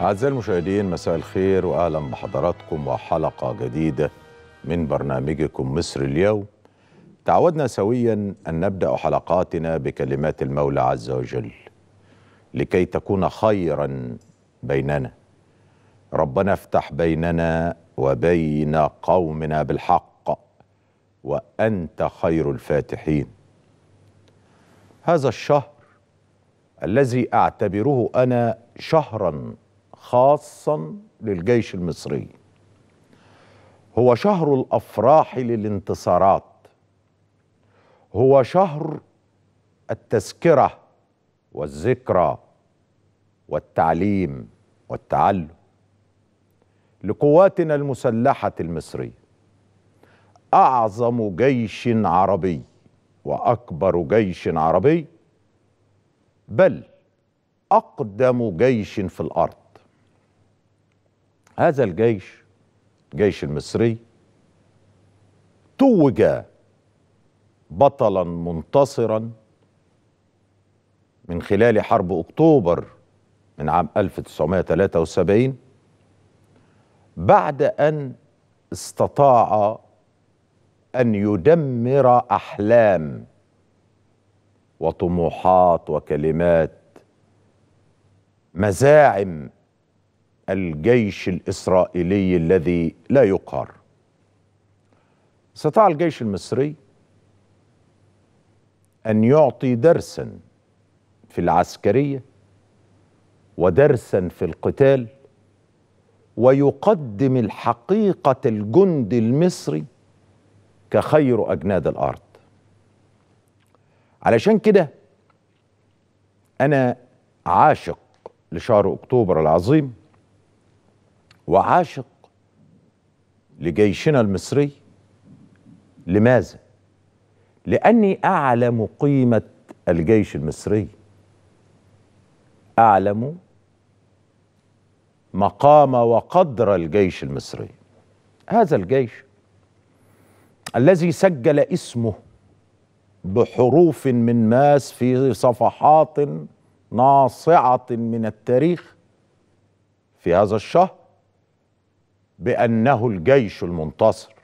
أعزائي المشاهدين مساء الخير وأهلا بحضراتكم وحلقة جديدة من برنامجكم مصر اليوم تعودنا سويا أن نبدأ حلقاتنا بكلمات المولى عز وجل لكي تكون خيرا بيننا ربنا افتح بيننا وبين قومنا بالحق وأنت خير الفاتحين هذا الشهر الذي أعتبره أنا شهرا خاصا للجيش المصري هو شهر الافراح للانتصارات هو شهر التذكره والذكرى والتعليم والتعلم لقواتنا المسلحه المصريه اعظم جيش عربي واكبر جيش عربي بل اقدم جيش في الارض هذا الجيش الجيش المصري توج بطلا منتصرا من خلال حرب اكتوبر من عام 1973 بعد ان استطاع ان يدمر احلام وطموحات وكلمات مزاعم الجيش الاسرائيلي الذي لا يقهر استطاع الجيش المصري ان يعطي درسا في العسكريه ودرسا في القتال ويقدم الحقيقه الجند المصري كخير اجناد الارض علشان كده انا عاشق لشهر اكتوبر العظيم وعاشق لجيشنا المصري لماذا لاني اعلم قيمه الجيش المصري اعلم مقام وقدر الجيش المصري هذا الجيش الذي سجل اسمه بحروف من ماس في صفحات ناصعه من التاريخ في هذا الشهر بأنه الجيش المنتصر